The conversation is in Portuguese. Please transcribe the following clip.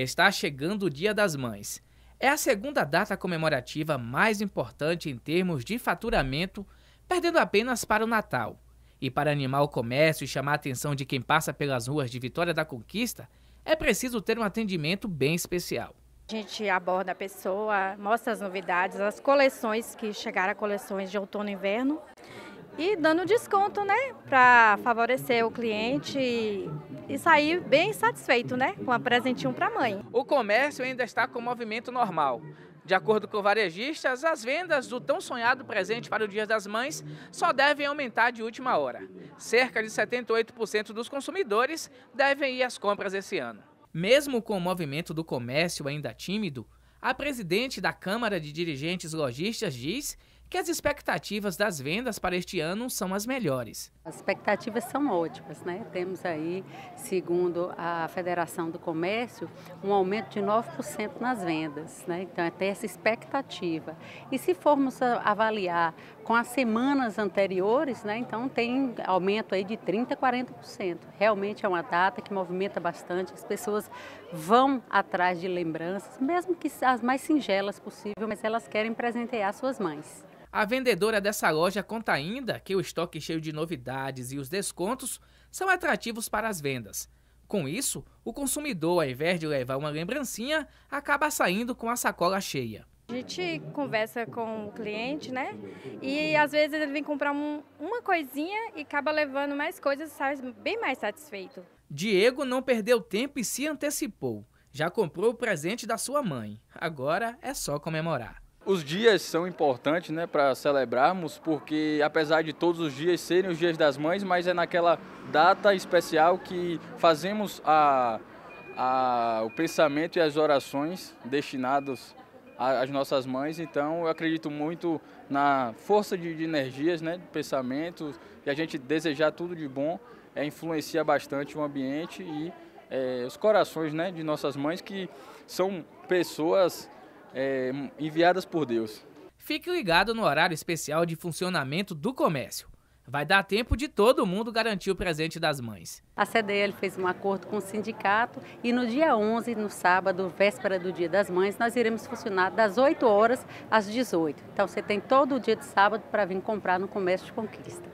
Está chegando o Dia das Mães. É a segunda data comemorativa mais importante em termos de faturamento, perdendo apenas para o Natal. E para animar o comércio e chamar a atenção de quem passa pelas ruas de Vitória da Conquista, é preciso ter um atendimento bem especial. A gente aborda a pessoa, mostra as novidades, as coleções que chegaram a coleções de outono e inverno e dando desconto, né, para favorecer o cliente e, e sair bem satisfeito, né, com a presentinho para a mãe. O comércio ainda está com movimento normal. De acordo com varejistas, as vendas do tão sonhado presente para o Dia das Mães só devem aumentar de última hora. Cerca de 78% dos consumidores devem ir às compras esse ano. Mesmo com o movimento do comércio ainda tímido, a presidente da Câmara de Dirigentes Lojistas diz que as expectativas das vendas para este ano são as melhores. As expectativas são ótimas, né? Temos aí, segundo a Federação do Comércio, um aumento de 9% nas vendas, né? Então, até essa expectativa. E se formos avaliar com as semanas anteriores, né? Então, tem aumento aí de 30%, 40%. Realmente é uma data que movimenta bastante, as pessoas vão atrás de lembranças, mesmo que as mais singelas possível, mas elas querem presentear suas mães. A vendedora dessa loja conta ainda que o estoque cheio de novidades e os descontos são atrativos para as vendas. Com isso, o consumidor, ao invés de levar uma lembrancinha, acaba saindo com a sacola cheia. A gente conversa com o cliente, né? E às vezes ele vem comprar um, uma coisinha e acaba levando mais coisas e sai bem mais satisfeito. Diego não perdeu tempo e se antecipou. Já comprou o presente da sua mãe. Agora é só comemorar. Os dias são importantes né, para celebrarmos, porque apesar de todos os dias serem os dias das mães, mas é naquela data especial que fazemos a, a, o pensamento e as orações destinados às nossas mães. Então eu acredito muito na força de, de energias, né, de pensamentos, e a gente desejar tudo de bom é, influencia bastante o ambiente e é, os corações né, de nossas mães, que são pessoas é, enviadas por Deus. Fique ligado no horário especial de funcionamento do comércio. Vai dar tempo de todo mundo garantir o presente das mães. A CDL fez um acordo com o sindicato e no dia 11, no sábado, véspera do Dia das Mães, nós iremos funcionar das 8 horas às 18. Então você tem todo o dia de sábado para vir comprar no Comércio de Conquista.